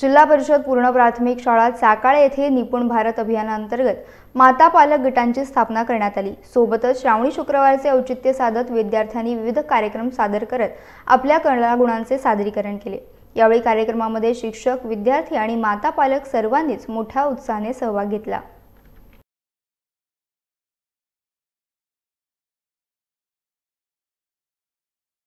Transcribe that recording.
जिल्हा परिषद पूर्ण प्राथमिक शाळा साकाळे येथे निपुण भारत अभियानाअंतर्गत माता पालक गटांची स्थापना करण्यात आली सोबतच श्रावणी शुक्रवारचे औचित्य साधत विद्यार्थ्यांनी विविध कार्यक्रम सादर करत आपल्या कलागुणांचे सादरीकरण केले यावेळी कार्यक्रमामध्ये शिक्षक विद्यार्थी आणि माता पालक सर्वांनीच मोठ्या उत्साहाने सहभाग घेतला